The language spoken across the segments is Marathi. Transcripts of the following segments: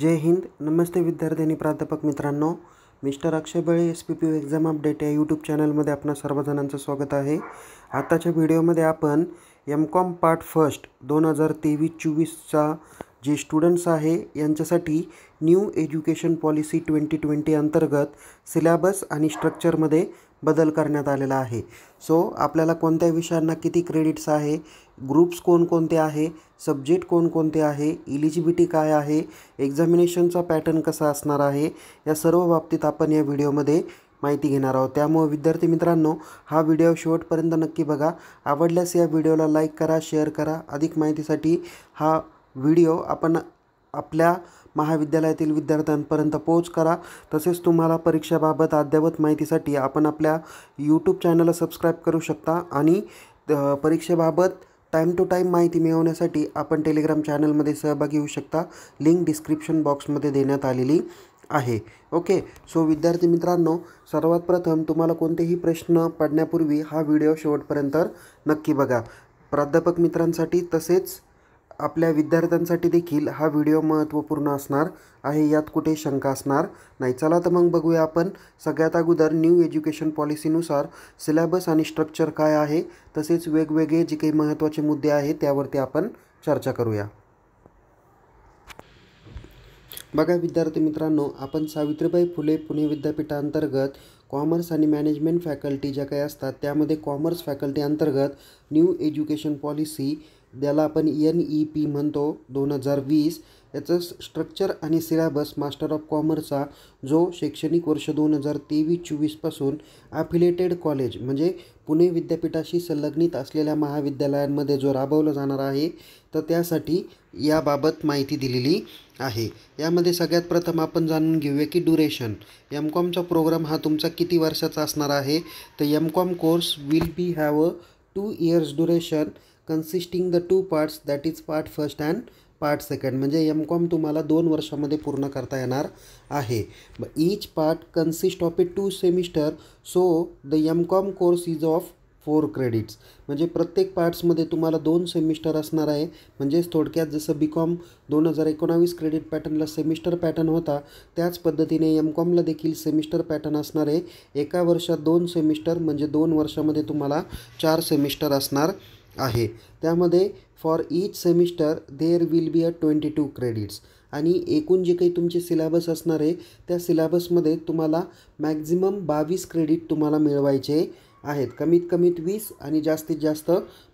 जय हिंद नमस्ते आणि प्राध्यापक मित्रांनो mister Akshay Bale S P P U exam update या यूट्यूब चॅनलमध्ये आपणा सर्वजणांचं स्वागत आहे आताच्या व्हिडिओमध्ये आपण एम कॉम पार्ट फर्स्ट दोन हजार तेवीस चोवीसचा जे स्टुडंट्स आहे यांच्यासाठी new education policy twenty twenty अंतर्गत सिलॅबस आणि स्ट्रक्चरमध्ये बदल करण्यात आलेला आहे सो आपल्याला कोणत्या विषयांना किती क्रेडिट्स आहे ग्रुप्स कोणकोणते आहे सब्जेक्ट कोणकोणते आहे इलिजिबिलिटी काय आहे एक्झामिनेशनचा पॅटर्न कसा असणार आहे या सर्व बाबतीत आपण या व्हिडिओमध्ये माहिती घेणार आहोत त्यामुळे विद्यार्थी मित्रांनो हा व्हिडिओ शेवटपर्यंत नक्की बघा आवडल्यास या व्हिडिओला लाईक करा शेअर करा अधिक माहितीसाठी हा व्हिडिओ आपण आपल्या महाविद्यालयातील विद्यार्थ्यांपर्यंत पोहोच करा तसेच तुम्हाला परीक्षेबाबत अद्ययावत माहितीसाठी आपण आपल्या यूट्यूब चॅनलला सबस्क्राईब करू शकता आणि परीक्षेबाबत टाईम टू टाईम माहिती मिळवण्यासाठी आपण टेलिग्राम चॅनलमध्ये सहभागी होऊ शकता लिंक डिस्क्रिप्शन बॉक्समध्ये देण्यात आलेली आहे ओके सो विद्यार्थी मित्रांनो सर्वात प्रथम तुम्हाला कोणतेही प्रश्न पडण्यापूर्वी हा व्हिडिओ शेवटपर्यंत नक्की बघा प्राध्यापक मित्रांसाठी तसेच आपल्या विद्यार्थ्यांसाठी देखील हा व्हिडिओ महत्त्वपूर्ण असणार आहे यात कुठे शंका असणार नाही चला तर मग बघूया आपण सगळ्यात अगोदर न्यू एज्युकेशन पॉलिसीनुसार सिलेबस आणि स्ट्रक्चर काय आहे तसेच वेगवेगळे जे काही महत्त्वाचे मुद्दे आहेत त्यावरती आपण चर्चा करूया बघा विद्यार्थी मित्रांनो आपण सावित्रीबाई फुले पुणे विद्यापीठांतर्गत कॉमर्स आणि मॅनेजमेंट फॅकल्टी ज्या काही असतात त्यामध्ये कॉमर्स फॅकल्टी अंतर्गत न्यू एज्युकेशन पॉलिसी ज्याला आपण एन ई पी म्हणतो दोन हजार वीस याचं स्ट्रक्चर आणि सिलॅबस मास्टर ऑफ कॉमर्सचा जो शैक्षणिक वर्ष दोन हजार तेवीस चोवीसपासून ॲफिलेटेड कॉलेज म्हणजे पुणे विद्यापीठाशी संलग्नित असलेल्या महाविद्यालयांमध्ये जो राबवला जाणार आहे तर त्यासाठी याबाबत माहिती दिलेली आहे यामध्ये सगळ्यात प्रथम आपण जाणून घेऊया की ड्युरेशन एम कॉमचा प्रोग्राम हा तुमचा किती वर्षाचा असणार आहे तर M com course will be have a two years duration consisting the two parts that is part first and part second म्हणजे एम कॉम तुम्हाला दोन वर्षामध्ये पूर्ण करता येणार आहे each part consist of a two semester so the M com course is of four credits म्हणजे प्रत्येक पार्ट्समध्ये तुम्हाला दोन सेमिस्टर असणार आहे म्हणजेच थोडक्यात जसं बी कॉम दोन हजार एकोणावीस क्रेडिट पॅटर्नला सेमिस्टर पॅटर्न होता त्याच पद्धतीने एम कॉमला देखील सेमिस्टर पॅटर्न असणार आहे एका वर्षात दोन सेमिस्टर म्हणजे दोन वर्षामध्ये तुम्हाला चार सेमिस्टर असणार आहे त्यामध्ये for each semester there will be a twenty two credits आणि एकूण जे काही तुमचे सिलॅबस असणार आहे त्या सिलॅबसमध्ये तुम्हाला मॅक्झिमम बावीस क्रेडिट तुम्हाला मिळवायचे आहेत कमीत कमीत वीस आणि जास्तीत जास्त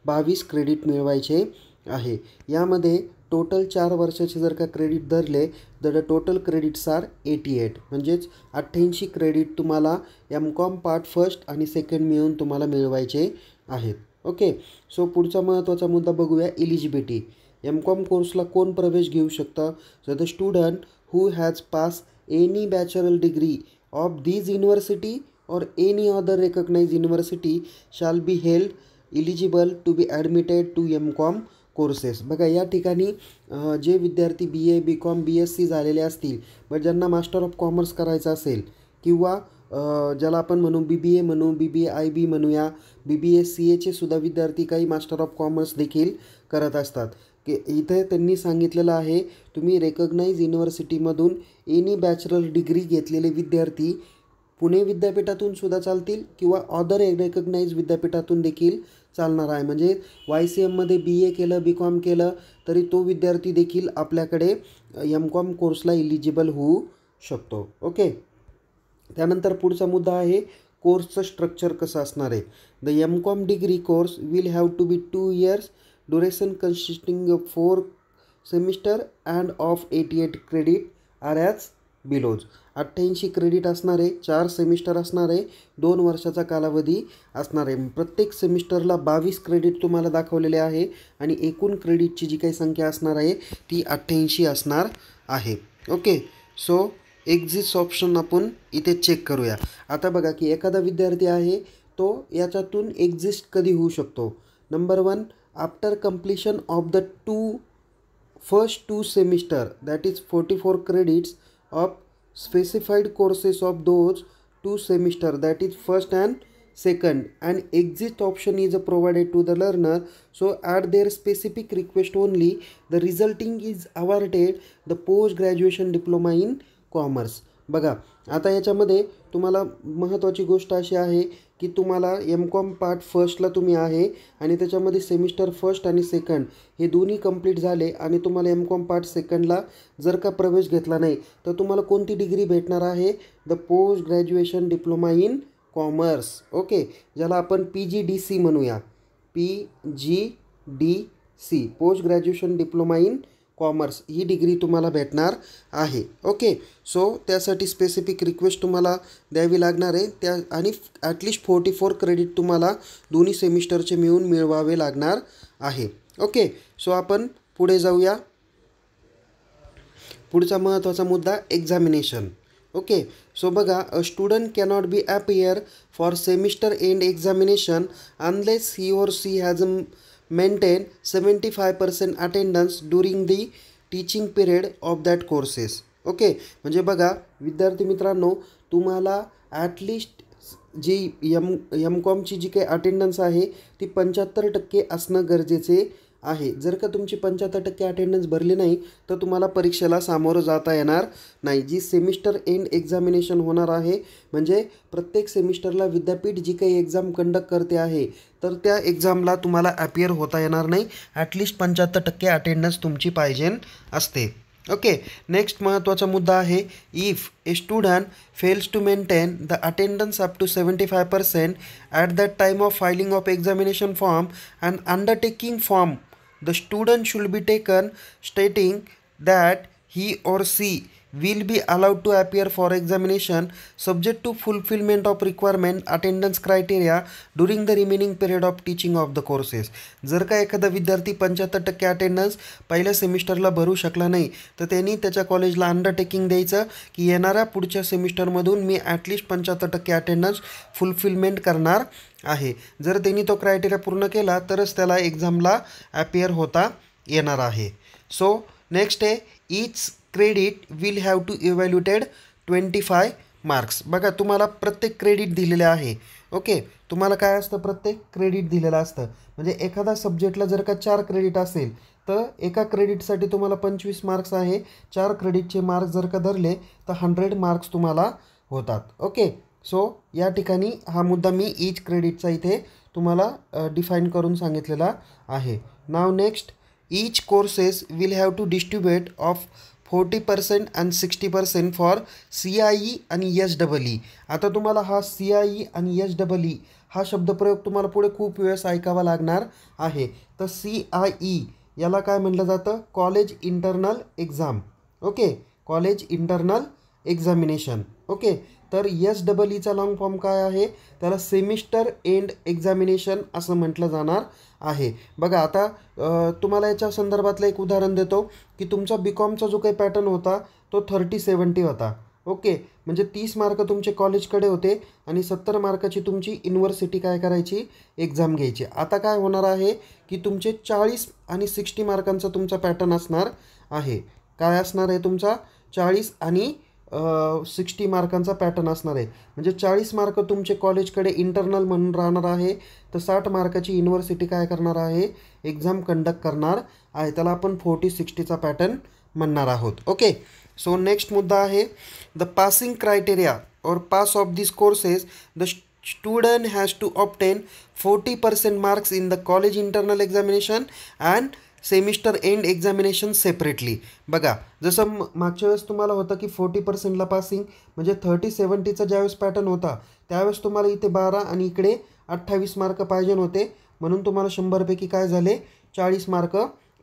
बावीस क्रेडिट मिळवायचे आहे यामध्ये टोटल चार वर्षाचे जर का क्रेडिट धरले तर total credits are eighty eight म्हणजेच अठ्ठ्याऐंशी क्रेडिट तुम्हाला एम कॉम पार्ट फर्स्ट आणि सेकंड मिळून तुम्हाला मिळवायचे आहेत ओके सो पुढचा महत्त्वाचा मुद्दा बघूया इलिजिबिलिटी एम कॉम कोर्सला कोण प्रवेश घेऊ शकतं so the student who has pass any bachelor degree of these university any other recognise university shall be held eligible to be admitted to M com courses बघा या ठिकाणी जे विद्यार्थी B A B com B S C झालेले असतील बट ज्यांना मास्टर ऑफ कॉमर्स करायचं असेल किंवा ज्याला आपण म्हणू बी बी ए म्हणू बी बी ए आय बी म्हणूया बी बी ए सी एचे सुद्धा विद्यार्थी काही मास्टर ऑफ कॉमर्स देखील करत असतात की इथे त्यांनी सांगितलेलं आहे तुम्ही रेकग्नाइज युनिव्हर्सिटीमधून एनी बॅचलर डिग्री घेतलेले विद्यार्थी पुणे विद्यापीठातून सुद्धा चालतील किंवा ए रेकग्नाईज विद्यापीठातून देखील चालणार आहे म्हणजे वाय सी एममध्ये बी ए केलं बी कॉम केलं तरी तो विद्यार्थी देखील आपल्याकडे एम कॉम कोर्सला इलिजिबल होऊ शकतो ओके त्यानंतर पुढचा मुद्दा आहे कोर्सचं स्ट्रक्चर कसं असणार आहे the M com degree course will have to be two years duration consisting four semester and of eighty eight credit are as below अठ्ठ्याऐंशी क्रेडिट असणार आहे चार सेमिस्टर असणार आहे दोन वर्षाचा कालावधी असणार आहे प्रत्येक सेमिस्टरला बावीस क्रेडिट तुम्हाला दाखवलेले आहे आणि एकूण क्रेडिटची जी काही संख्या असणार आहे ती अठ्ठ्याऐंशी असणार आहे ओके सो एक्झिट्स ऑप्शन आपण इथे चेक करूया आता बघा की एखादा विद्यार्थी आहे तो याच्यातून एक्झिस्ट कधी होऊ शकतो number one after completion of the two first two semester that is forty four credits of specified courses of those two semester that is first and second and exist option is provided to the learner so at their specific request only the resulting is awarded the post graduation diploma in commerce बघा आता याच्यामध्ये तुम्हाला महत्त्वाची गोष्ट अशी आहे की तुम्हाला एम कॉम पार्ट फर्स्टला तुम्ही आहे आणि त्याच्यामध्ये सेमिस्टर फर्स्ट आणि सेकंड हे दोन्ही कंप्लीट झाले आणि तुम्हाला एम कॉम पार्ट सेकंडला जर का प्रवेश घेतला नाही तर तुम्हाला कोणती डिग्री भेटणार आहे the post graduation diploma in commerce okay ज्याला आपण पी जी डी सी म्हणूया P G D C post graduation diploma in commerce ही डिग्री तुम्हाला भेटणार आहे ओके सो त्यासाठी स्पेसिफिक रिक्वेस्ट तुम्हाला द्यावी लागणार आहे त्या आणि ॲटलिस्ट फोर्टी फोर क्रेडिट तुम्हाला दोन्ही सेमिस्टरचे मिळून मिळवावे लागणार आहे ओके सो आपण पुढे जाऊया पुढचा महत्त्वाचा मुद्दा एक्झामिनेशन ओके सो बघा a student cannot be appear for semester end examination unless he or she has a maintain 75% attendance during the teaching period of that courses okay म्हणजे बघा विद्यार्थी मित्रांनो तुम्हाला ॲटलिस्ट जी यम एम कॉमची जी काही अटेंडन्स आहे ती पंच्याहत्तर टक्के असणं गरजेचे आहे जर का तुमची पंच्याहत्तर टक्के अटेंडन्स भरली नाही तर तुम्हाला परीक्षेला सामोरं जाता येणार नाही जी सेमिस्टर एंड एक्झामिनेशन होणार आहे म्हणजे प्रत्येक सेमिस्टरला विद्यापीठ जी काही एक्झाम कंडक्ट करते आहे तर त्या एक्झामला तुम्हाला अपियर होता येणार नाही ॲटलिस्ट पंच्याहत्तर टक्के अटेंडन्स तुमची पाहिजे असते ओके नेक्स्ट महत्त्वाचा मुद्दा आहे if a student fails to maintain the attendance up to seventy five percent at that time of filing of examination form and undertaking form the student should be taken stating that he or she will be allowed to appear for examination subject to fulfillment of requirement attendance criteria during the remaining period of teaching of the courses जर का एखादा विद्यार्थी पंच्याहत्तर टक्के अटेंडन्स पहिल्या सेमिस्टरला भरू शकला नाही तर त्यांनी त्याच्या कॉलेजला अंडरटेकिंग द्यायचं की येणाऱ्या पुढच्या सेमिस्टरमधून मी ॲटलिस्ट पंच्याहत्तर टक्के अटेंडन्स फुलफिलमेंट करणार आहे जर त्यांनी तो क्रायटेरिया पूर्ण केला तरच त्याला एक्झामला ॲपियर होता येणार आहे सो नेक्स्ट आहे each credit will have to evaluated twenty five marks बघा तुम्हाला प्रत्येक क्रेडिट दिलेले आहे ओके तुम्हाला काय असतं प्रत्येक क्रेडिट दिलेलं असतं म्हणजे एखादा सब्जेक्टला जर का चार क्रेडिट असेल तर एका क्रेडिटसाठी तुम्हाला पंचवीस मार्क्स आहे चार क्रेडिटचे मार्क्स जर का धरले तर हंड्रेड मार्क्स तुम्हाला होतात ओके सो या ठिकाणी हा मुद्दा मी ईच क्रेडिटचा इथे तुम्हाला डिफाईन करून सांगितलेला आहे नाव next courses will have to have of forty percent and sixty percent for C I E आणि एस डबल ई आता तुम्हाला हा सी आय ई आणि एस डबल ई हा शब्दप्रयोग तुम्हाला पुढे खूप वेळेस ऐकावा लागणार आहे तर सी आय ई याला काय म्हटलं जातं college internal exam okay college internal examination okay तर यस डबल ईचा लॉंग फॉर्म काय आहे त्याला सेमिस्टर एंड एक्झामिनेशन असं म्हटलं जाणार आहे बघा आता तुम्हाला याच्या संदर्भातलं एक उदाहरण देतो की तुमचा बी कॉमचा जो काही पॅटर्न होता तो थर्टी सेवन्टी होता ओके म्हणजे तीस मार्क तुमचे कॉलेजकडे होते आणि सत्तर मार्काची तुमची युनिव्हर्सिटी काय करायची एक्झाम घ्यायची आता काय होणार आहे की तुमचे चाळीस आणि सिक्स्टी मार्कांचा तुमचा पॅटर्न असणार आहे काय असणार आहे तुमचा चाळीस आणि सिक्स्टी मार्कांचा पॅटर्न असणार आहे म्हणजे चाळीस मार्क तुमचे कॉलेजकडे इंटरनल म्हणून राहणार आहे तर साठ मार्काची युनिव्हर्सिटी काय करणार आहे एक्झाम कंडक्ट करणार आहे त्याला आपण फोर्टी सिक्स्टीचा पॅटर्न म्हणणार आहोत ओके सो नेक्स्ट मुद्दा आहे the passing criteria or pass of this courses the student has to obtain forty percent marks in the college internal examination and semester end examination separately बघा जसं मागच्या वेळेस तुम्हाला होतं की फोर्टी पर्सेंटला पासिंग म्हणजे थर्टी सेवन्टीचा ज्यावेळेस पॅटर्न होता त्यावेळेस तुम्हाला इथे बारा आणि इकडे अठ्ठावीस मार्क पाहिजे होते म्हणून तुम्हाला शंभरपैकी काय झाले चाळीस मार्क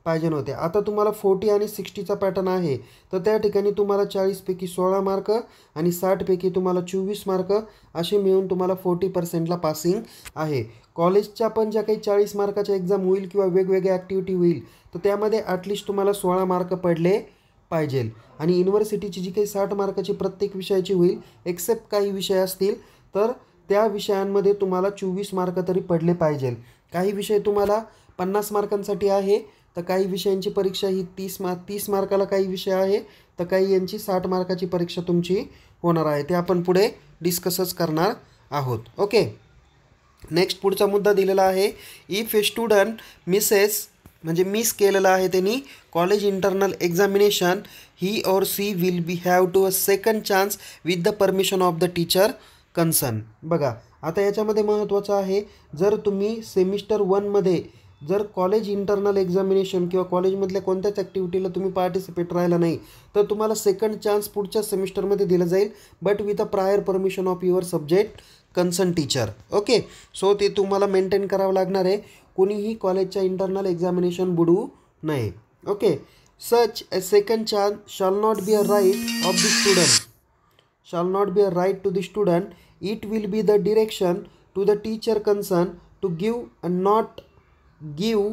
पाहिजे होते आता तुम्हाला फोर्टी आणि सिक्स्टीचा पॅटर्न आहे तर त्या ठिकाणी तुम्हाला चाळीसपैकी सोळा मार्क आणि साठपैकी तुम्हाला चोवीस मार्क असे मिळून तुम्हाला फोर्टी पर्सेंटला पासिंग आहे कॉलेजच्या पण ज्या काही चाळीस मार्काच्या एक्झाम होईल किंवा वेगवेगळ्या ॲक्टिव्हिटी होईल तर त्यामध्ये ॲटलिस्ट तुम्हाला सोळा मार्क पडले पाहिजे आणि युनिव्हर्सिटीची जी काही साठ मार्काची प्रत्येक विषयाची होईल एक्सेप्ट काही विषय असतील तर त्या विषयांमध्ये तुम्हाला चोवीस मार्क तरी पडले पाहिजे काही विषय तुम्हाला पन्नास मार्कांसाठी आहे तर काही विषयांची परीक्षा ही तीस मार्क तीस मार्काला काही विषय आहे तर काही यांची साठ मार्काची परीक्षा तुमची होणार आहे ते आपण पुढे डिस्कसच करणार आहोत ओके नेक्स्ट पुढचा मुद्दा दिलेला आहे इफ ए स्टुडंट मिसेस म्हणजे मिस केलेलं आहे त्यांनी college internal examination he or she will be have to a second chance with the permission of the teacher concern बघा आता याच्यामध्ये महत्त्वाचं आहे जर तुम्ही सेमिस्टर वनमध्ये जर कॉलेज इंटरनल एक्झामिनेशन किंवा कॉलेजमधल्या कोणत्याच ॲक्टिव्हिटीला तुम्ही पार्टिसिपेट राहिला नाही तर तुम्हाला सेकंड चान्स पुढच्या सेमिस्टरमध्ये दिला जाईल but with a prior permission of your subject concern teacher okay so ते तुम्हाला मेंटेन करावं लागणार आहे कुणीही कॉलेजच्या इंटरनल एक्झामिनेशन बुडवू नये okay such a second chance shall not be a right of the student shall not be a right to the student it will be the direction to the teacher concern to give a not give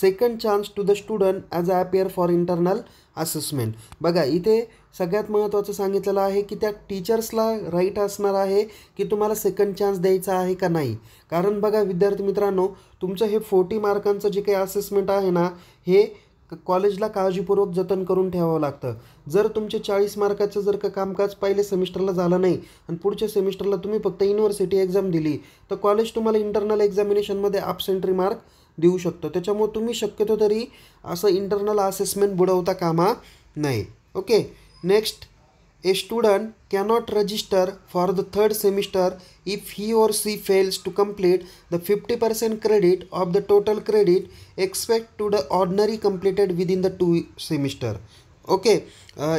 second chance to the student as a appear for internal assessment बघा इथे सगळ्यात महत्त्वाचं सांगितलेलं आहे की त्या टीचर्सला राईट असणार आहे की तुम्हाला सेकंड चान्स द्यायचा आहे का नाही कारण बघा विद्यार्थी मित्रांनो तुमचं हे फोर्टी मार्कांचं जे काही असेसमेंट आहे ना हे कॉलेजला काळजीपूर्वक जतन करून ठेवावं लागतं जर तुमचे चाळीस मार्काचं जर का कामकाज पहिले सेमिस्टरला झालं नाही आणि पुढच्या सेमिस्टरला तुम्ही फक्त युनिव्हर्सिटी एक्झाम दिली तर कॉलेज तुम्हाला इंटरनल एक्झामिनेशनमध्ये ॲबसेंट्री मार्क देऊ शकतो त्याच्यामुळे तुम्ही शक्यतो तरी असं इंटरनल असेसमेंट बुडवता कामा नाही okay next student cannot register for the third semester if he if she fails to complete the fifty percent credit of the total credit expect to the ordinary completed within the two semester okay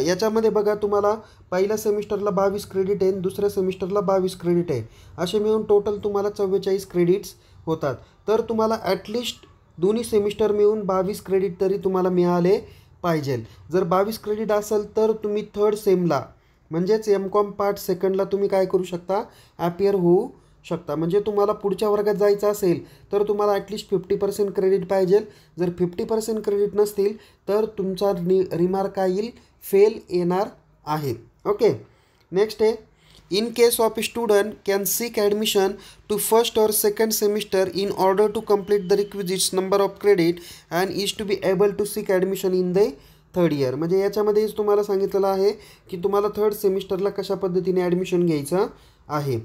याच्यामध्ये बघा तुम्हाला पहिल्या सेमिस्टरला बावीस क्रेडिट आहे दुसऱ्या सेमिस्टरला बावीस क्रेडिट आहे असे मिळून टोटल तुम्हाला चव्वेचाळीस क्रेडिट्स होतात तर तुम्हाला ॲटलिस्ट दोन्ही सेमिस्टर मिळून बावीस क्रेडिट तरी तुम्हाला मिळाले पाहिजे जर बावीस क्रेडिट असेल तर तुम्ही थर्ड सेमला म्हणजेच एम कॉम पार्ट सेकंडला तुम्ही काय करू शकता ॲपियर होऊ शकता म्हणजे तुम्हाला पुढच्या वर्गात जायचं असेल तर तुम्हाला ॲटलिस्ट फिफ्टी पर्सेंट क्रेडिट पाहिजे जर फिफ्टी पर्सेंट क्रेडिट नसतील तर तुमचा नि रिमार्क येईल फेल येणार आहे ओके नेक्स्ट आहे in case of student can seek admission to first or second semester in order to complete the requisites number of credit and is to be able to seek admission in the third year म्हणजे याच्यामध्येच तुम्हाला सांगितलेलं आहे की तुम्हाला थर्ड सेमिस्टरला कशा पद्धतीने ॲडमिशन घ्यायचं आहे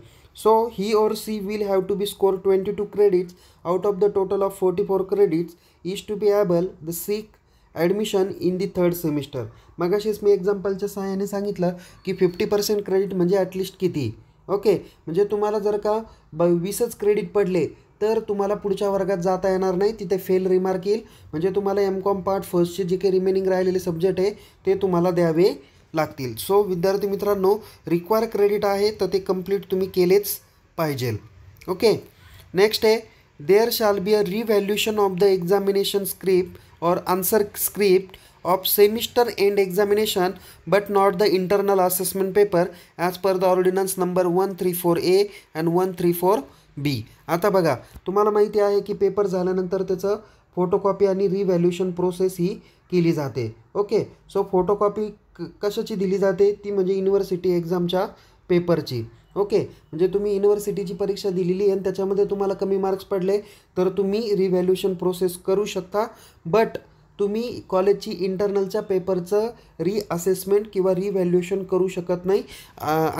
so he or she will have to be score twenty two credits out of the total of forty four credits is to be able the seek admission in the third semester मगाशीच मी एक्झाम्पलच्या सहाय्याने सांगितलं की फिफ्टी पर्सेंट क्रेडिट म्हणजे ॲटलिस्ट किती ओके म्हणजे तुम्हाला जर का ब वीसच क्रेडिट पडले तर तुम्हाला पुढच्या वर्गात जाता येणार नाही तिथे फेल रिमार्क येईल म्हणजे तुम्हाला एम कॉम पार्ट फर्स्टचे जे काही रिमेनिंग राहिलेले सब्जेक्ट आहे ते तुम्हाला द्यावे लागतील सो विद्यार्थी मित्रांनो रिक्वायर क्रेडिट आहे तर ते कम्प्लीट तुम्ही केलेच पाहिजे ओके नेक्स्ट आहे there shall be a revaluation of the examination script or but not the internal end paper but per the internal number one three four A ordinance one three four B आता बघा तुम्हाला माहिती आहे की पेपर झाल्यानंतर त्याचं फोटोकॉपी आणि रिव्हॅल्युशन प्रोसेस ही केली जाते ओके सो फोटोकॉपी कशाची दिली जाते ती म्हणजे युनिव्हर्सिटी एक्झामच्या पेपरची ओके म्हणजे तुम्ही युनिव्हर्सिटीची परीक्षा दिलेली आणि त्याच्यामध्ये तुम्हाला कमी मार्क्स पडले तर तुम्ही रिव्हॅल्युएशन प्रोसेस करू शकता बट तुम्ही कॉलेजची इंटरनलच्या पेपरचं रिअसेसमेंट किंवा रिव्हॅल्युएशन करू शकत नाही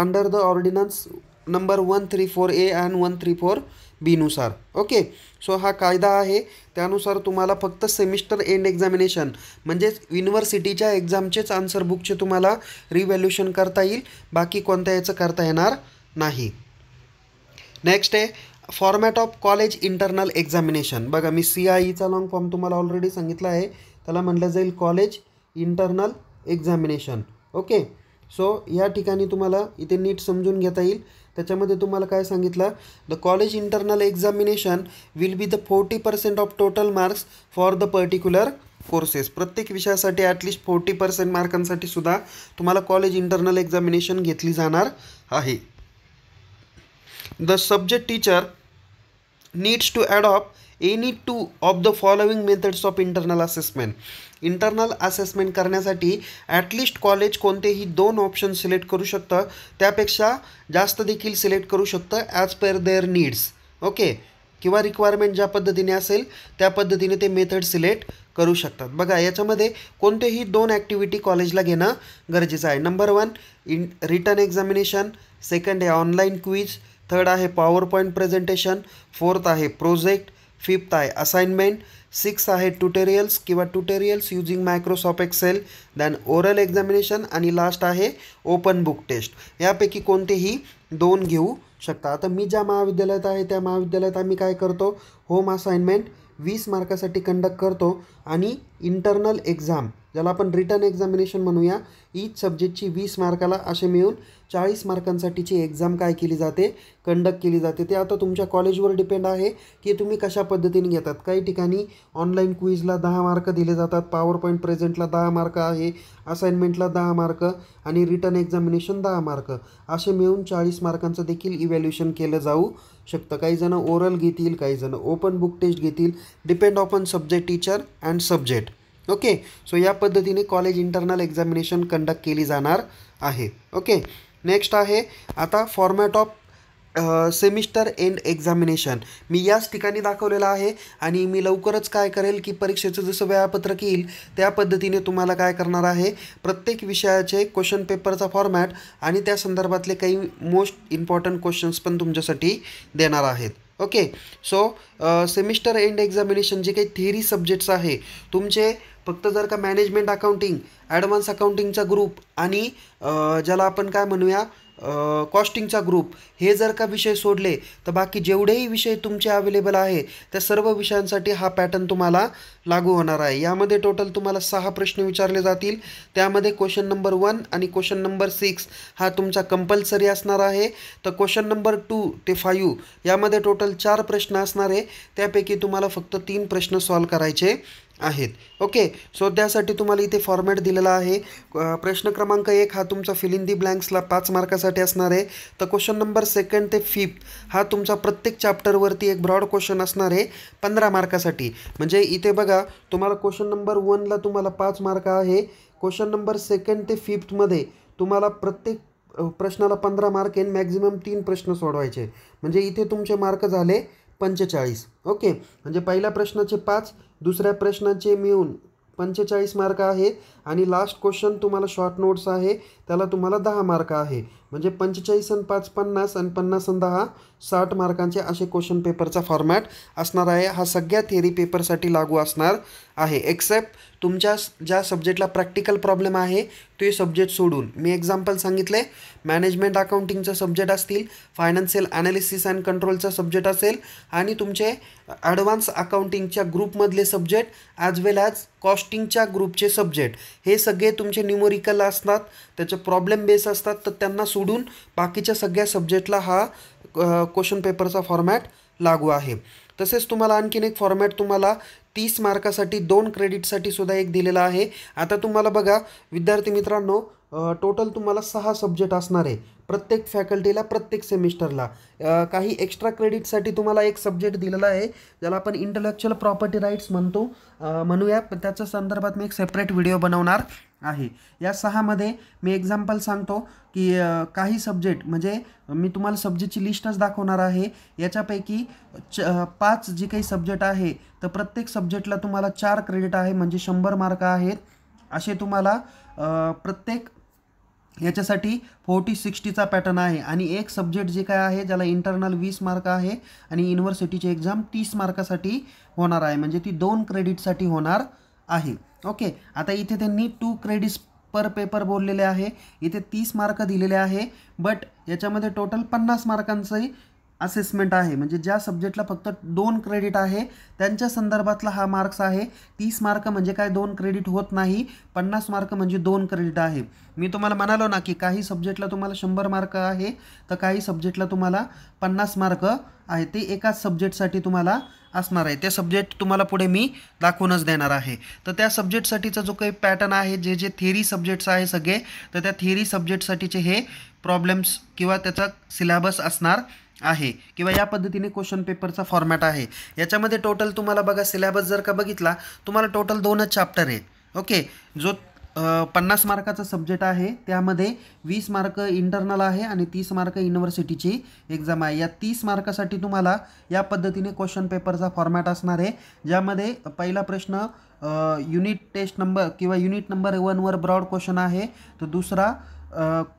under the ordinance number one three four A and one three four बीनुसार ओके सो हा कायदा आहे त्यानुसार तुम्हाला फक्त सेमिस्टर एंड एक्झामिनेशन म्हणजेच युनिव्हर्सिटीच्या एक्झामचेच आन्सर बुकचे तुम्हाला रिव्हॅल्युएशन करता येईल बाकी कोणत्या याचं करता येणार नाही नेक्स्ट आहे format of college internal examination बघा मी सी आय ईचा लॉंग फॉर्म तुम्हाला ऑलरेडी सांगितला आहे त्याला म्हटलं जाईल college internal examination okay so या ठिकाणी तुम्हाला इथे नीट समजून घेता येईल त्याच्यामध्ये तुम्हाला काय सांगितलं the college internal examination will be the forty percent of total marks for the particular courses प्रत्येक विषयासाठी ॲटलीस्ट फोर्टी पर्सेंट मार्कांसाठी सुद्धा तुम्हाला कॉलेज इंटरनल एक्झामिनेशन घेतली जाणार आहे the subject teacher needs to adopt any two of the following methods of internal assessment internal assessment करण्यासाठी ॲटलिस्ट कॉलेज कोणतेही दोन ऑप्शन सिलेक्ट करू शकतं त्यापेक्षा जास्त देखील सिलेक्ट करू शकतं as per their needs okay किंवा रिक्वायरमेंट ज्या पद्धतीने असेल त्या पद्धतीने ते मेथड सिलेक्ट करू शकतात बघा याच्यामध्ये कोणतेही दोन ॲक्टिव्हिटी कॉलेजला घेणं गरजेचं आहे number one written examination second आहे ऑनलाईन क्वीज थर्ड आहे पॉवर पॉईंट प्रेझेंटेशन फोर्थ आहे प्रोजेक्ट फिफ्थ आहे असाइनमेंट सिक्स आहे ट्युटेरियल्स किंवा tutorials using Microsoft Excel then oral examination आणि लास्ट आहे ओपन बुक टेस्ट यापैकी कोणतेही दोन घेऊ शकता आता मी ज्या महाविद्यालयात आहे त्या महाविद्यालयात आम्ही काय करतो होम असाइनमेंट वीस मार्कासाठी कंडक्ट करतो आणि इंटरनल एक्झाम ज्याला आपण रिटर्न एक्झामिनेशन म्हणूया ईच सब्जेक्टची वीस मार्काला असे मिळून चाळीस मार्कांसाठीची एक्झाम काय केली जाते कंडक्ट केली जाते ते आता तुमच्या कॉलेजवर डिपेंड आहे की तुम्ही कशा पद्धतीने घेतात काही ठिकाणी ऑनलाईन क्विजला दहा मार्क दिले जातात पॉवर पॉईंट प्रेझेंटला दहा मार्क आहे असाइनमेंटला दहा मार्क आणि रिटर्न एक्झामिनेशन दहा मार्क असे मिळून चाळीस मार्कांचं देखील इव्हॅल्युएशन केलं जाऊ शकतं काही जण ओरल घेतील काही जण ओपन बुक टेस्ट घेतील depend upon subject teacher and subject okay so या पद्धतीने कॉलेज इंटरनल एक्झामिनेशन कंडक्ट केली जाणार आहे ओके नेक्स्ट आहे आता format of semester end examination मी याच ठिकाणी दाखवलेलं आहे आणि मी लवकरच काय करेल की परीक्षेचं जसं वेळापत्रक येईल त्या पद्धतीने तुम्हाला काय करणार आहे प्रत्येक विषयाचे क्वेश्चन पेपरचा फॉर्मॅट आणि त्या संदर्भातले काही मोस्ट इम्पॉर्टंट क्वेश्चन्स पण तुमच्यासाठी देणार आहेत okay so semester end examination जे काही थेरी सब्जेक्ट्स आहे तुमचे फक्त जर का मॅनेजमेंट अकाउंटिंग ॲडव्हान्स अकाउंटिंगचा ग्रुप आणि ज्याला आपण काय म्हणूया कॉस्टिंगचा ग्रुप हे जर का विषय सोडले तर बाकी जेवढेही विषय तुमचे अवेलेबल आहे त्या सर्व विषयांसाठी हा पॅटर्न तुम्हाला लागू होणार आहे यामध्ये टोटल तुम्हाला सहा प्रश्न विचारले जातील त्यामध्ये क्वेश्चन नंबर वन आणि क्वेश्चन नंबर सिक्स हा तुमचा कंपल्सरी असणार आहे तर क्वेश्चन नंबर टू ते फायू यामध्ये टोटल चार प्रश्न असणार आहे त्यापैकी तुम्हाला फक्त तीन प्रश्न सॉल्व करायचे आहेत ओके सो त्यासाठी तुम्हाला इथे फॉर्मॅट दिलेला आहे प्रश्न क्रमांक एक हा तुमचा फिल इन दी ब्लँक्सला पाच मार्कासाठी असणार आहे तर क्वेश्चन नंबर सेकंड ते फिफ्थ हा तुमचा प्रत्येक चॅप्टरवरती एक ब्रॉड क्वेश्चन असणार आहे पंधरा मार्कासाठी म्हणजे इथे बघा तुम्हाला क्वेश्चन नंबर वनला तुम्हाला पाच मार्क आहे क्वेश्चन नंबर सेकंड ते फिफ्थमध्ये तुम्हाला प्रत्येक प्रश्नाला पंधरा मार्क आहे मॅक्झिमम तीन प्रश्न सोडवायचे म्हणजे इथे तुमचे मार्क झाले पंचेचाळीस ओके म्हणजे पहिल्या प्रश्नाचे पाच दुसऱ्या प्रश्नाचे मिळून पंचेचाळीस मार्क आहेत आणि लास्ट क्वेश्चन तुम्हाला शॉर्ट नोट्स आहे त्याला तुम्हाला दहा मार्क आहे म्हणजे पंचेचाळीस आणि पाच पन्नास आणि पन्नास आणि दहा साठ मार्कांचे असे क्वेश्चन पेपरचा फॉर्मॅट असणार आहे हा सगळ्या थेरी पेपरसाठी लागू असणार आहे एक्सेप्ट तुमच्या ज्या सब्जेक्टला प्रॅक्टिकल प्रॉब्लेम आहे ते सब्जेक्ट सोडून मी एक्झाम्पल सांगितले मॅनेजमेंट अकाउंटिंगचा सब्जेक्ट असतील फायनान्शियल ॲनालिसिस अँड कंट्रोलचा सब्जेक्ट असेल आणि तुमचे ॲडव्हान्स अकाउंटिंगच्या ग्रुपमधले सब्जेक्ट ॲज वेल ॲज कॉस्टिंगच्या ग्रुपचे सब्जेक्ट हे सगळे तुमचे न्युमोरिकल असतात त्याचे प्रॉब्लेम बेस असतात तर त्यांना सोडून बाकीच्या सगळ्या सब्जेक्टला हा क्वेश्चन पेपरचा फॉर्मॅट लागू आहे तसेच तुम्हाला आणखीन एक फॉर्मॅट तुम्हाला तीस मार्कासाठी दोन क्रेडिटसाठी सुद्धा एक दिलेला आहे आता तुम्हाला बघा विद्यार्थी मित्रांनो टोटल तुम्हाला सहा सब्जेक्ट असणार आहे प्रत्येक फॅकल्टीला प्रत्येक सेमिस्टरला काही एक्स्ट्रा क्रेडिटसाठी तुम्हाला एक सब्जेक्ट दिलेला आहे ज्याला आपण इंटलेक्च्युअल प्रॉपर्टी राईट्स म्हणतो म्हणूया त्याच्या संदर्भात मी एक सेपरेट व्हिडिओ बनवणार आहे या सहामध्ये मी एक्झाम्पल सांगतो की काही सब्जेक्ट म्हणजे मी तुम्हाला सब्जेक्टची लिस्टच दाखवणार आहे याच्यापैकी च पाच जी काही सब्जेक्ट आहे तर प्रत्येक सब्जेक्टला तुम्हाला चार क्रेडिट आहे म्हणजे शंभर मार्क आहेत असे तुम्हाला प्रत्येक याच्यासाठी फोर्टी सिक्स्टीचा पॅटर्न आहे आणि एक सब्जेक्ट जे काय आहे ज्याला इंटरनल वीस मार्क आहे आणि युनिव्हर्सिटीची एक्झाम तीस मार्कासाठी होणार आहे म्हणजे ती दोन क्रेडिटसाठी होणार आहे ओके आता इथे त्यांनी टू क्रेडिट्स पर पेपर बोललेले आहे इथे तीस मार्क दिलेले आहे बट याच्यामध्ये टोटल पन्नास मार्कांचंही असेसमेंट आहे म्हणजे ज्या सब्जेक्टला फक्त दोन क्रेडिट आहे त्यांच्या संदर्भातला हा मार्क्स आहे तीस मार्क म्हणजे काय दोन क्रेडिट होत नाही पन्नास मार्क म्हणजे दोन क्रेडिट आहे मी तुम्हाला म्हणालो ना की काही सब्जेक्टला तुम्हाला शंभर मार्क आहे तर काही सब्जेक्टला तुम्हाला पन्नास मार्क आहे ते एकाच सब्जेक्टसाठी तुम्हाला असणार आहे त्या सब्जेक्ट तुम्हाला पुढे मी दाखवूनच देणार आहे तर त्या सब्जेक्टसाठीचा जो काही पॅटर्न आहे जे जे थेरी सब्जेक्ट्स आहे सगळे तर त्या थेरी सब्जेक्टसाठीचे हे प्रॉब्लेम्स किंवा त्याचा सिलेबस असणार आहे किंवा या पद्धतीने क्वेश्चन पेपरचा फॉर्मॅट आहे याच्यामध्ये टोटल तुम्हाला बघा सिलेबस जर का बघितला तुम्हाला टोटल दोनच चॅप्टर आहेत ओके जो पन्नास मार्काचा सब्जेक्ट आहे त्यामध्ये वीस मार्क इंटरनल आहे आणि तीस मार्क युनिव्हर्सिटीची एक्झाम आहे या तीस मार्कासाठी तुम्हाला या पद्धतीने क्वेश्चन पेपरचा फॉर्मॅट असणार आहे ज्यामध्ये पहिला प्रश्न युनिट टेस्ट नंबर किंवा युनिट नंबर वनवर ब्रॉड क्वेश्चन आहे तर दुसरा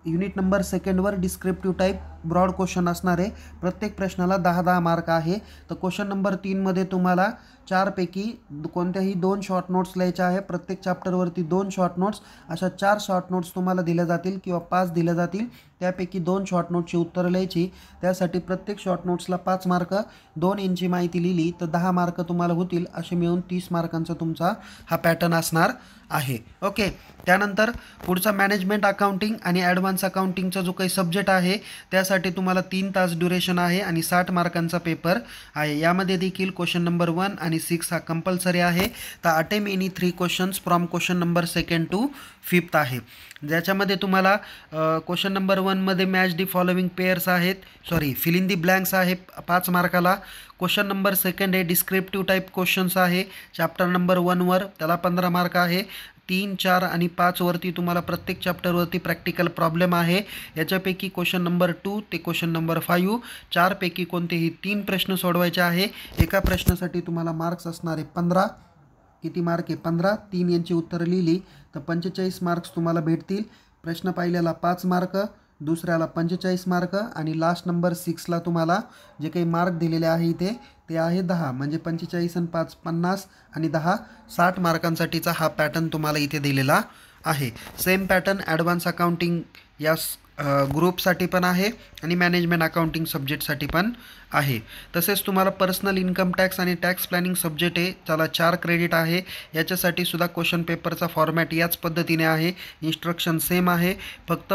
युनिट नंबर सेकंडवर डिस्क्रिप्टिव्ह टाईप ब्रॉड क्वेश्चन असणार आहे प्रत्येक प्रश्नाला दहा दहा मार्क आहे तर क्वेश्चन नंबर तीनमध्ये तुम्हाला चारपैकी कोणत्याही दोन शॉर्ट नोट्स लिहायच्या आहे प्रत्येक चॅप्टरवरती दोन शॉर्ट नोट्स अशा चार शॉर्ट नोट्स तुम्हाला दिल्या जातील किंवा पाच दिल्या जातील त्यापैकी दोन शॉर्ट नोट्सची उत्तरं लिहायची त्यासाठी प्रत्येक शॉर्ट नोट्सला पाच मार्क दोन इंची माहिती लिहिली तर दहा मार्क तुम्हाला होतील असे मिळून तीस मार्कांचा तुमचा हा पॅटर्न असणार आहे ओके त्यानंतर पुढचा मॅनेजमेंट अकाउंटिंग आणि ॲडव्हान्स अकाउंटिंगचा जो काही सब्जेक्ट आहे त्या यासाठी तुम्हाला तीन तास ड्युरेशन आहे आणि साठ मार्कांचा पेपर आहे यामध्ये देखील क्वेश्चन नंबर वन आणि सिक्स हा कंपल्सरी आहे तर attempt any three questions from question number second to fifth आहे ज्याच्यामध्ये तुम्हाला क्वेश्चन नंबर वनमध्ये मॅच दी फॉलोविंग पेयर्स आहेत सॉरी फिलिन दी ब्लँक्स आहे पाच मार्काला क्वेश्चन नंबर सेकंड हे डिस्क्रिप्टिव्ह टाईप क्वेश्चन्स आहे चॅप्टर नंबर वनवर त्याला पंधरा मार्क आहे तीन चार आणि पाचवरती तुम्हाला प्रत्येक चॅप्टरवरती प्रॅक्टिकल प्रॉब्लेम आहे याच्यापैकी क्वेश्चन नंबर टू ते क्वेश्चन नंबर फाईव्ह चारपैकी कोणतेही तीन प्रश्न सोडवायचे आहे एका प्रश्नासाठी तुम्हाला मार्क्स असणारे पंधरा किती मार्क आहे पंधरा तीन यांची उत्तरं लिहिली तर पंचेचाळीस मार्क्स तुम्हाला भेटतील प्रश्न पाहिलेला पाच मार्क दुसऱ्याला पंचेचाळीस मार्क आणि लास्ट नंबर सिक्सला तुम्हाला जे काही मार्क दिलेले आहे इथे ते आहे दहा म्हणजे पंचेचाळीस आणि पाच पन्नास आणि दहा साठ मार्कांसाठीचा हा पॅटर्न तुम्हाला इथे दिलेला आहे सेम पॅटर्न ॲडव्हान्स अकाउंटिंग या ग्रुपसाठी पण आहे आणि मॅनेजमेंट अकाउंटिंग सब्जेक्टसाठी पण आहे तसेच तुम्हाला पर्सनल इन्कम टॅक्स आणि टॅक्स प्लॅनिंग सब्जेक्ट आहे त्याला चार क्रेडिट आहे याच्यासाठी सुद्धा क्वेश्चन पेपरचा फॉर्मॅट याच पद्धतीने आहे इन्स्ट्रक्शन सेम आहे फक्त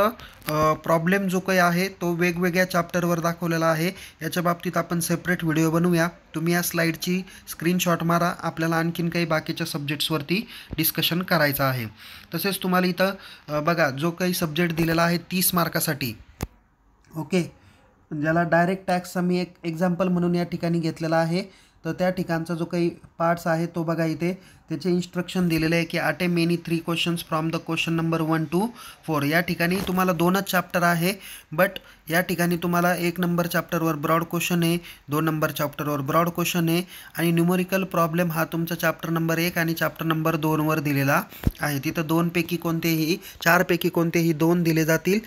प्रॉब्लेम जो काही आहे तो वेगवेगळ्या चॅप्टरवर दाखवलेला आहे याच्या बाबतीत आपण सेपरेट व्हिडिओ बनवूया तुम्ही या स्लाईडची स्क्रीनशॉट मारा आपल्याला आणखीन काही बाकीच्या सब्जेक्ट्सवरती डिस्कशन करायचं आहे तसेच तुम्हाला इथं बघा जो काही सब्जेक्ट दिलेला आहे तीस मार्कासाठी ओके ज्याला डायरेक्ट टॅक्स मी एक एक्झाम्पल म्हणून या ठिकाणी घेतलेला आहे तर त्या ठिकाणचा जो काही पार्ट्स आहे तो बघा इथे त्याचे इन्स्ट्रक्शन दिलेले आहे की आटे any three questions from the question number one two four या ठिकाणी तुम्हाला दोनच चॅप्टर आहे बट या ठिकाणी तुम्हाला एक नंबर चॅप्टरवर ब्रॉड क्वेश्चन आहे दोन नंबर चॅप्टरवर ब्रॉड क्वेश्चन आहे आणि न्युमरिकल प्रॉब्लेम हा तुमचा चॅप्टर नंबर एक आणि चॅप्टर नंबर दोनवर दिलेला आहे तिथं दोनपैकी कोणतेही चारपैकी कोणतेही दोन दिले जातील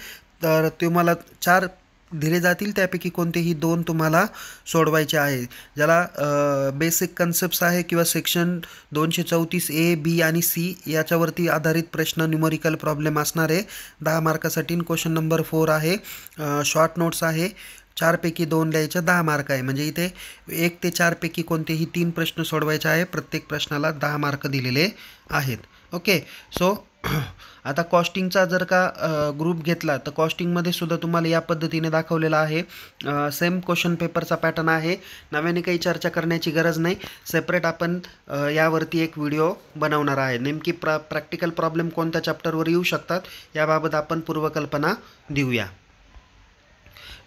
तर तुम्हाला चार दिले जातील त्यापैकी कोणतेही दोन तुम्हाला सोडवायचे आहे ज्याला बेसिक कन्सेप्ट्स आहे किंवा सेक्शन दोनशे चौतीस ए बी आणि सी याच्यावरती आधारित प्रश्न न्युमरिकल प्रॉब्लेम असणार आहे दहा मार्कासाठी क्वेश्चन नंबर फोर आहे शॉर्ट नोट्स आहे चारपैकी दोन द्यायचे दहा मार्क आहे म्हणजे इथे एक ते चारपैकी कोणतेही तीन प्रश्न सोडवायचे आहे प्रत्येक प्रश्नाला दहा मार्क दिलेले आहेत ओके सो आता कॉस्टिंगचा जर का ग्रुप घेतला तर कॉस्टिंगमध्ये सुद्धा तुम्हाला या पद्धतीने दाखवलेला आहे सेम क्वेश्चन पेपरचा पॅटर्न आहे नव्याने काही चर्चा करण्याची गरज नाही सेपरेट आपण यावरती एक व्हिडिओ बनवणार आहे नेमकी प्रा प्रॅक्टिकल प्रॉब्लेम कोणत्या चॅप्टरवर येऊ शकतात याबाबत आपण पूर्वकल्पना देऊया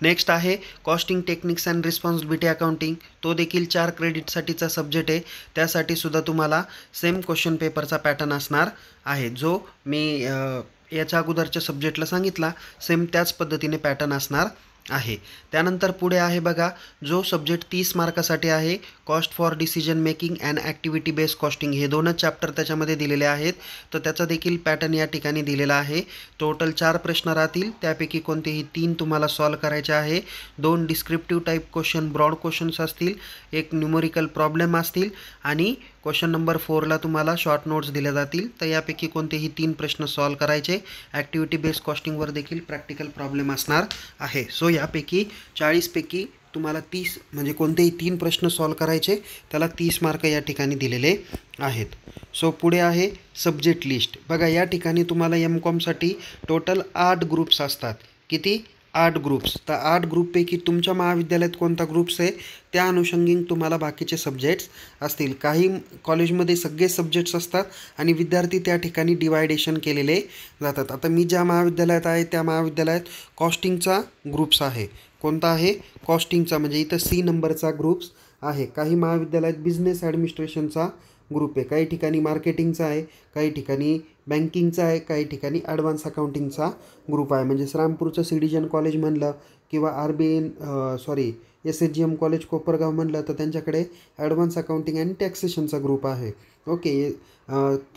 नेक्स्ट आहे costing techniques and responsibility accounting तो देखील चार क्रेडिटसाठीचा सब्जेक्ट आहे त्यासाठी सुद्धा तुम्हाला सेम क्वेश्चन पेपरचा पॅटर्न असणार आहे जो मी याच्या अगोदरच्या सब्जेक्टला सांगितला सेम त्याच पद्धतीने पॅटर्न असणार आहे त्यानंतर पुढे आहे बघा जो सब्जेक्ट तीस मार्कासाठी आहे cost for decision making and activity based costing हे दोनच चॅप्टर त्याच्यामध्ये दिलेले आहेत तर त्याचा देखील पॅटर्न या ठिकाणी दिलेला आहे टोटल चार प्रश्न राहतील त्यापैकी कोणतेही तीन तुम्हाला सॉल्व करायचे आहे दोन descriptive type question broad questions असतील एक न्युमोरिकल प्रॉब्लेम असतील आणि क्वेश्चन नंबर फोरला तुम्हाला शॉर्ट नोट्स दिल्या जातील तर यापैकी कोणतेही तीन प्रश्न सॉल्व करायचे ॲक्टिव्हिटी बेस्ड कॉस्टिंगवर देखील प्रॅक्टिकल प्रॉब्लेम असणार आहे सो यापैकी चाळीसपैकी तुम्हाला तीस म्हणजे कोणतेही तीन प्रश्न सॉल्व करायचे त्याला तीस मार्क या ठिकाणी दिलेले आहेत सो पुढे आहे सब्जेक्ट लिस्ट बघा या ठिकाणी तुम्हाला एम कॉमसाठी टोटल आठ ग्रुप्स असतात किती आठ ग्रुप्स तर आठ ग्रुपपैकी तुमच्या महाविद्यालयात कोणता ग्रुप्स आहे त्या अनुषंगीन तुम्हाला बाकीचे सब्जेक्ट्स असतील काही कॉलेजमध्ये सगळे सब्जेक्ट्स असतात आणि विद्यार्थी त्या ठिकाणी डिवायडेशन केलेले जातात आता मी ज्या महाविद्यालयात आहे त्या महाविद्यालयात कॉस्टिंगचा ग्रुप्स आहे कोणता आहे कॉस्टिंगचा म्हणजे इथं सी नंबरचा ग्रुप्स आहे काही महाविद्यालयात बिझनेस ॲडमिनिस्ट्रेशनचा ग्रुप आहे काही ठिकाणी मार्केटिंगचा आहे काही ठिकाणी बँकिंगचा आहे काही ठिकाणी ॲडव्हान्स अकाउंटिंगचा ग्रुप आहे म्हणजेच रामपूरचं सी कॉलेज म्हणलं किंवा R B N sorry S H G M college Kopargaon म्हणलं तर त्यांच्याकडे ॲडव्हान्स अकाउंटिंग अँड टॅक्सेशनचा ग्रुप आहे okay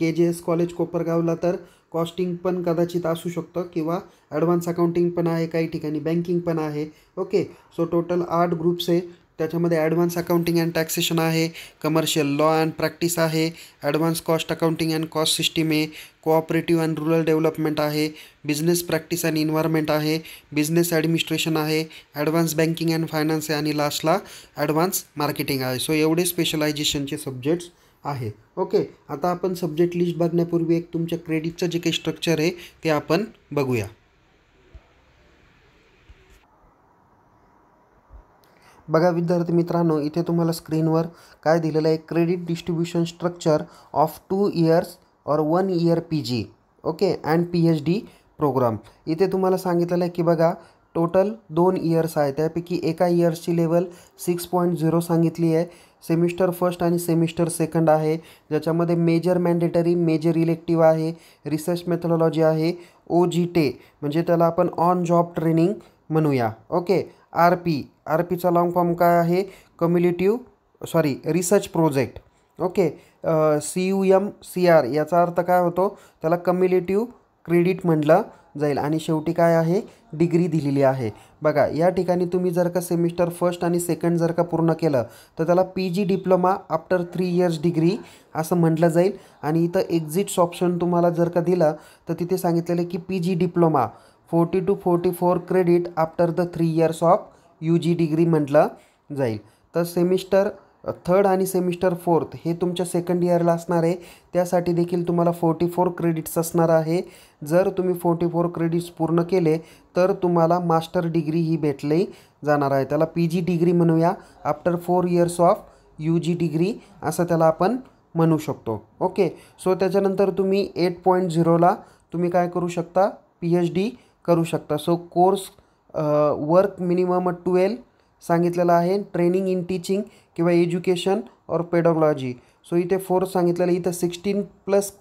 K J S college कोपरगावला तर कॉस्टिंग पण कदाचित असू शकतं किंवा ॲडव्हान्स अकाउंटिंग पण आहे काही ठिकाणी बँकिंग पण आहे ओके सो टोटल आठ ग्रुप्स आहे त्याच्यामध्ये ॲडव्हान्स अकाउंटिंग अँड टॅक्सेशन आहे कमर्शियल लॉ अँड प्रॅक्टिस आहे advance cost accounting and cost system आहे कोऑपरेटिव्ह अँड रुरल डेव्हलपमेंट आहे बिझनेस प्रॅक्टिस अँड इन्व्हायरमेंट आहे बिझनेस ॲडमिनिस्ट्रेशन आहे ॲडव्हान्स बँकिंग अँड फायनान्स आहे आणि लास्टला ॲडव्हान्स मार्केटिंग आहे सो एवढे स्पेशलायझेशनचे सब्जेक्ट्स आहे ओके आता आपण सब्जेक्ट लिस्ट बघण्यापूर्वी एक तुमच्या क्रेडिटचं जे काही स्ट्रक्चर आहे ते आपण बघूया बघा विद्यार्थी मित्रांनो इथे तुम्हाला स्क्रीनवर काय दिलेलं आहे credit distribution structure of two years or one year P G okay and P H D program इथे तुम्हाला सांगितलेलं आहे की बघा टोटल दोन इयर्स आहे त्यापैकी एका इयर्सची लेवल सिक्स पॉईंट झिरो सांगितली आहे सेमिस्टर फर्स्ट आणि सेमिस्टर सेकंड आहे ज्याच्यामध्ये मेजर मॅन्डेटरी मेजर इलेक्टिव्ह आहे रिसर्च मेथोलॉजी आहे ओ जी टे म्हणजे त्याला आपण ऑन जॉब ट्रेनिंग म्हणूया ओके आर पी आर पीचा लॉंग फॉर्म काय आहे cumulative sorry research project okay C U M C R याचा अर्थ काय होतो त्याला कम्युलिटिव्ह क्रेडिट म्हटलं जाईल आणि शेवटी काय आहे डिग्री दिलेली आहे बघा या ठिकाणी तुम्ही जर का सेमिस्टर फर्स्ट आणि सेकंड जर का पूर्ण केलं तर त्याला P G diploma after three years degree असं म्हटलं जाईल आणि इथं एक्झिट्स ऑप्शन तुम्हाला जर का दिलं तर तिथे सांगितलेलं की P G diploma forty two forty four credit after the three years of U G degree म्हटलं जाईल तर सेमिस्टर थर्ड आणि सेमिस्टर फोर्थ हे तुमच्या सेकंड इयरला असणार आहे त्यासाठी देखील तुम्हाला फोर्टी फोर क्रेडिट्स असणार आहे जर तुम्ही फोर्टी फोर क्रेडिट्स पूर्ण केले तर तुम्हाला मास्टर डिग्री ही भेटली जाणार आहे त्याला पी जी डिग्री म्हणूया after four years of U G degree असं त्याला आपण म्हणू शकतो ओके सो त्याच्यानंतर तुम्ही एट पॉईंट झिरोला तुम्ही काय करू शकता पी एच डी करू शकता so course work minimum twelve सांगितलेलं आहे ट्रेनिंग इन टीचिंग किंवा एज्युकेशन और पेडॉलॉजी सो इथे फोर सांगितलेलं इथं सिक्स्टीन प्लस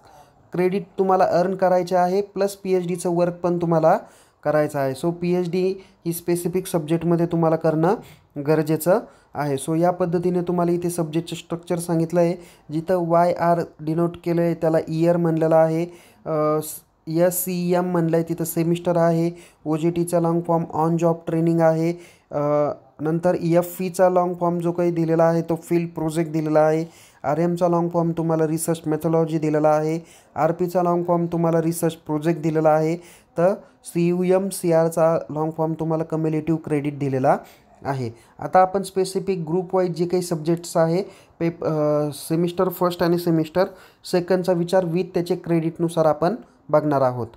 क्रेडिट तुम्हाला अर्न करायचे आहे प्लस पी एच डीचं वर्क पण तुम्हाला करायचं आहे सो पी एच डी ही स्पेसिफिक सब्जेक्टमध्ये तुम्हाला करणं गरजेचं आहे सो या पद्धतीने तुम्हाला इथे सब्जेक्टचं स्ट्रक्चर सांगितलं आहे जिथं वाय आर डिनोट केलं आहे त्याला इयर म्हणलेलं आहे एस सी एम म्हणलं आहे तिथं सेमिस्टर आहे ओ जी टीचा long form on job training आहे नंतर ई एफ लाँग फॉर्म जो काही दिलेला आहे तो फील्ड प्रोजेक्ट दिलेला आहे आर एमचा लाँग फॉर्म तुम्हाला रिसर्च मेथॉलॉजी दिलेला आहे आर पीचा लाँग फॉर्म तुम्हाला रिसर्च प्रोजेक्ट दिलेला आहे तर सी यू एम सी आरचा लाँग फॉर्म तुम्हाला कम्युनिटिव्ह क्रेडिट दिलेला आहे आता आपण स्पेसिफिक ग्रुप वाईज जे काही सब्जेक्ट्स आहे पेप सेमिस्टर फर्स्ट आणि सेमिस्टर सेकंडचा विचार विथ त्याचे क्रेडिटनुसार आपण बघणार आहोत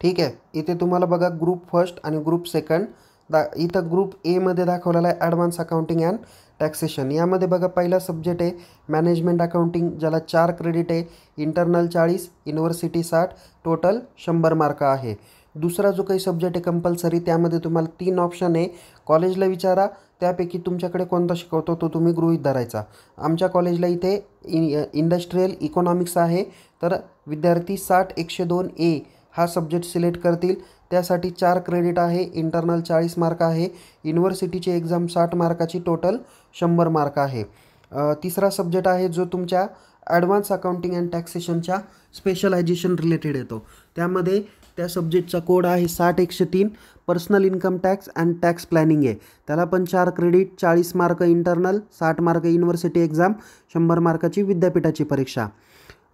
ठीक आहे इथे तुम्हाला बघा ग्रुप फर्स्ट आणि ग्रुप सेकंड दा इथं ग्रुप एमध्ये दाखवलेला आहे ॲडव्हान्स अकाउंटिंग अँड टॅक्सेशन यामध्ये बघा पहिला सब्जेक्ट आहे मॅनेजमेंट अकाउंटिंग ज्याला चार क्रेडिट आहे इंटरनल चाळीस युनिव्हर्सिटी साठ टोटल शंभर मार्क आहे दुसरा जो काही सब्जेक्ट आहे कंपल्सरी त्यामध्ये तुम्हाला तीन ऑप्शन आहे कॉलेजला विचारा त्यापैकी तुमच्याकडे कोणता शिकवतो तो तुम्ही गृहित धरायचा आमच्या कॉलेजला इथे इन इंडस्ट्रीयल इकॉनॉमिक्स आहे तर विद्यार्थी साठ एकशे दोन ए हा सब्जेक्ट सिलेक्ट करतील त्यासाठी चार क्रेडिट आहे इंटरनल चाळीस मार्क आहे युनिव्हर्सिटीची एक्झाम साठ मार्काची टोटल शंभर मार्क आहे तिसरा सब्जेक्ट आहे जो तुमच्या ॲडव्हान्स अकाउंटिंग अँड टॅक्सेशनच्या स्पेशलायझेशन रिलेटेड येतो त्यामध्ये त्या सब्जेक्टचा कोड आहे साठ एकशे तीन personal income tax and tax planning आहे त्याला पण चार क्रेडिट चाळीस मार्क इंटरनल साठ मार्क युनिव्हर्सिटी एक्झाम शंभर मार्काची विद्यापीठाची परीक्षा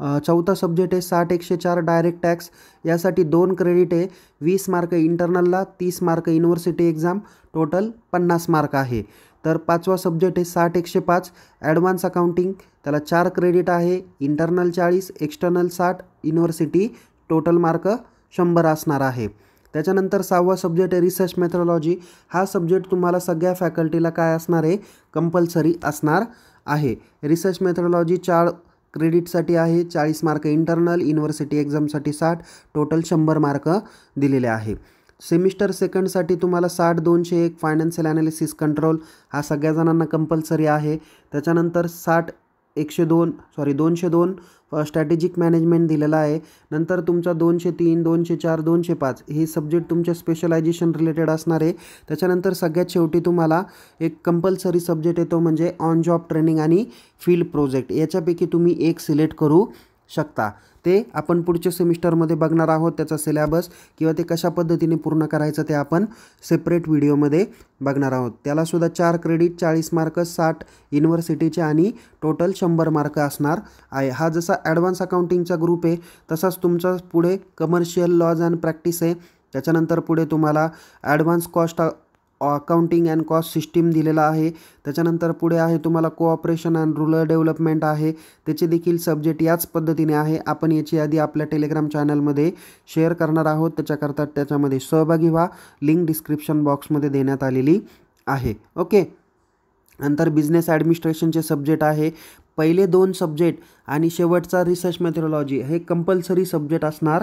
चौथा सब्जेक्ट आहे साठ एकशे चार डायरेक्ट टॅक्स यासाठी दोन क्रेडिट आहे वीस मार्क इंटरनलला तीस मार्क युनिव्हर्सिटी एक्झाम टोटल पन्नास मार्क आहे तर पाचवा सब्जेक्ट आहे साठ एकशे पाच ॲडव्हान्स अकाउंटिंग त्याला चार क्रेडिट आहे इंटरनल चाळीस एक्स्टर्नल साठ युनिव्हर्सिटी टोटल मार्क शंभर असणार आहे त्याच्यानंतर सहावा सब्जेक्ट आहे रिसर्च मेथडॉलॉजी हा सब्जेक्ट तुम्हाला सगळ्या फॅकल्टीला काय असणार आहे कंपल्सरी असणार आहे रिसर्च मेथडॉलॉजी चार क्रेडिटसाठी आहे चाळीस मार्क इंटरनल युनिव्हर्सिटी एक्झामसाठी साठ टोटल शंभर मार्क दिलेले आहे सेमिस्टर सेकंडसाठी तुम्हाला साठ दोनशे एक फायनान्शियल ॲनालिसिस कंट्रोल हा सगळ्या जणांना कंपल्सरी आहे त्याच्यानंतर साठ एकशे दोन सॉरी दोनशे दोन स्ट्रॅटेजिक मॅनेजमेंट दिलेला आहे नंतर तुमचा दोनशे तीन दोनशे चार दोनशे पाच हे सब्जेक्ट तुमच्या स्पेशलायझेशन रिलेटेड असणार आहे त्याच्यानंतर सगळ्यात शेवटी तुम्हाला एक कंपल्सरी सब्जेक्ट येतो म्हणजे ऑन जॉब ट्रेनिंग आणि फील्ड प्रोजेक्ट याच्यापैकी तुम्ही एक सिलेक्ट करू शकता ते आपण पुढच्या सेमिस्टरमध्ये बघणार आहोत त्याचा सिलॅबस किंवा ते कशा पद्धतीने पूर्ण करायचं ते आपण सेपरेट व्हिडिओमध्ये बघणार आहोत त्यालासुद्धा चार क्रेडिट चाळीस मार्क साठ युनिव्हर्सिटीचे आणि टोटल शंभर मार्क असणार आहे हा जसा ॲडव्हान्स अकाउंटिंगचा ग्रुप आहे तसाच तुमचा पुढे कमर्शियल लॉज अँड प्रॅक्टिस आहे त्याच्यानंतर पुढे तुम्हाला advance cost accounting and cost system दिलेला आहे त्याच्यानंतर पुढे आहे तुम्हाला कोऑपरेशन अँड रुरल डेव्हलपमेंट आहे त्याचे देखील सब्जेक्ट याच पद्धतीने आहे आपण याची यादी आपल्या टेलिग्राम चॅनलमध्ये शेअर करणार आहोत त्याच्याकरता त्याच्यामध्ये सहभागी व्हा लिंक डिस्क्रिप्शन बॉक्समध्ये देण्यात आलेली आहे ओके नंतर बिझनेस ॲडमिनिस्ट्रेशनचे सब्जेक्ट आहे पहिले दोन सब्जेक्ट आणि शेवटचा रिसर्च मेथोलॉजी हे कंपल्सरी सब्जेक्ट असणार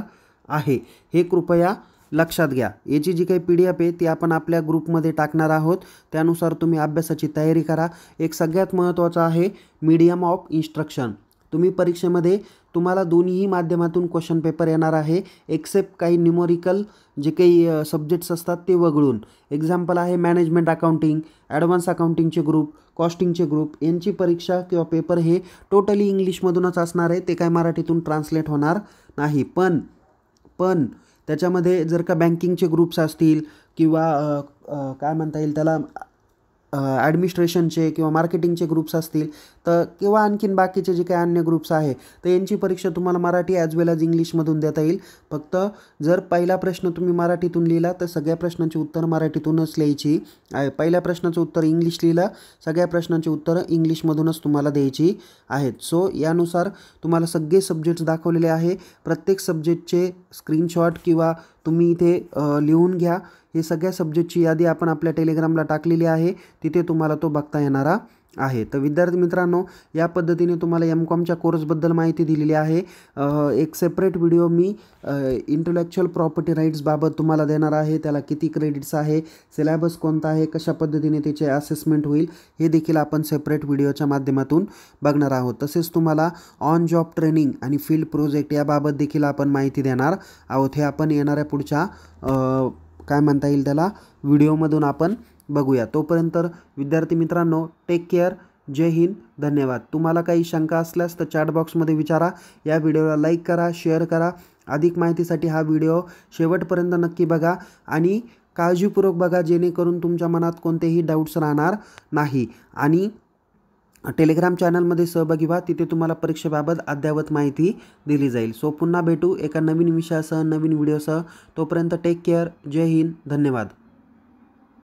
आहे हे कृपया लक्षात घ्या याची जी काही पी डी एफ आहे ती आपण आपल्या ग्रुपमध्ये टाकणार आहोत त्यानुसार तुम्ही अभ्यासाची तयारी करा एक सगळ्यात महत्त्वाचं आहे मीडियम ऑफ इन्स्ट्रक्शन तुम्ही परीक्षेमध्ये तुम्हाला दोन्ही माध्यमातून क्वेश्चन पेपर येणार आहे एक्सेप्ट काही न्युमोरिकल जे काही सब्जेक्ट्स असतात ते वगळून एक्झाम्पल आहे मॅनेजमेंट अकाउंटिंग ॲडव्हान्स अकाउंटिंगचे ग्रुप कॉस्टिंगचे ग्रुप यांची परीक्षा किंवा पेपर हे टोटली इंग्लिशमधूनच असणार आहे ते काय मराठीतून ट्रान्सलेट होणार नाही पण पण त्याच्यामध्ये जर का बँकिंगचे ग्रुप्स असतील किंवा काय म्हणता येईल त्याला ॲडमिनिस्ट्रेशनचे किंवा मार्केटिंगचे ग्रुप्स असतील तर किंवा आणखीन बाकीचे जे काही अन्य ग्रुप्स आहे तर यांची परीक्षा तुम्हाला मराठी ॲज वेल ॲज इंग्लिशमधून देता येईल फक्त जर पहिला प्रश्न तुम्ही मराठीतून लिहिला तर सगळ्या प्रश्नांची उत्तर मराठीतूनच लिहायची आहे पहिल्या प्रश्नाचं उत्तर इंग्लिश लिहिलं सगळ्या प्रश्नांची उत्तरं इंग्लिशमधूनच तुम्हाला द्यायची आहेत सो यानुसार तुम्हाला सगळे सब्जेक्ट्स दाखवलेले आहे प्रत्येक सब्जेक्टचे स्क्रीनशॉट किंवा तुम्ही इथे लिहून घ्या हे सगळ्या सब्जेक्टची यादी आपण आपल्या टेलिग्रामला टाकलेली आहे तिथे तुम्हाला तो बघता येणारा आहे तर विद्यार्थी मित्रांनो या पद्धतीने तुम्हाला एम कॉमच्या कोर्सबद्दल माहिती दिलेली आहे एक सेपरेट व्हिडिओ मी इंटलेक्च्युअल प्रॉपर्टी राईट्सबाबत तुम्हाला देणार आहे त्याला किती क्रेडिट्स आहे सिलॅबस कोणता आहे कशा पद्धतीने त्याचे असेसमेंट होईल हे देखील आपण सेपरेट व्हिडिओच्या माध्यमातून बघणार आहोत तसेच तुम्हाला ऑन जॉब ट्रेनिंग आणि फील्ड प्रोजेक्ट याबाबत देखील आपण माहिती देणार आहोत हे आपण येणाऱ्या पुढच्या काय म्हणता येईल त्याला व्हिडिओमधून आपण बघूया तोपर्यंत विद्यार्थी मित्रांनो टेक केअर जय हिंद धन्यवाद तुम्हाला काही शंका असल्यास तर चॅट बॉक्समध्ये विचारा या व्हिडिओला लाईक करा शेअर करा अधिक माहितीसाठी हा व्हिडिओ शेवटपर्यंत नक्की बघा आणि काळजीपूर्वक बघा जेणेकरून तुमच्या मनात कोणतेही डाऊट्स राहणार नाही आणि टेलिग्राम चॅनलमध्ये सहभागी व्हा तिथे तुम्हाला परीक्षेबाबत अद्ययावत माहिती दिली जाईल सो पुन्हा भेटू एका नवीन विषयासह नवीन व्हिडिओसह तोपर्यंत टेक केअर जय हिंद धन्यवाद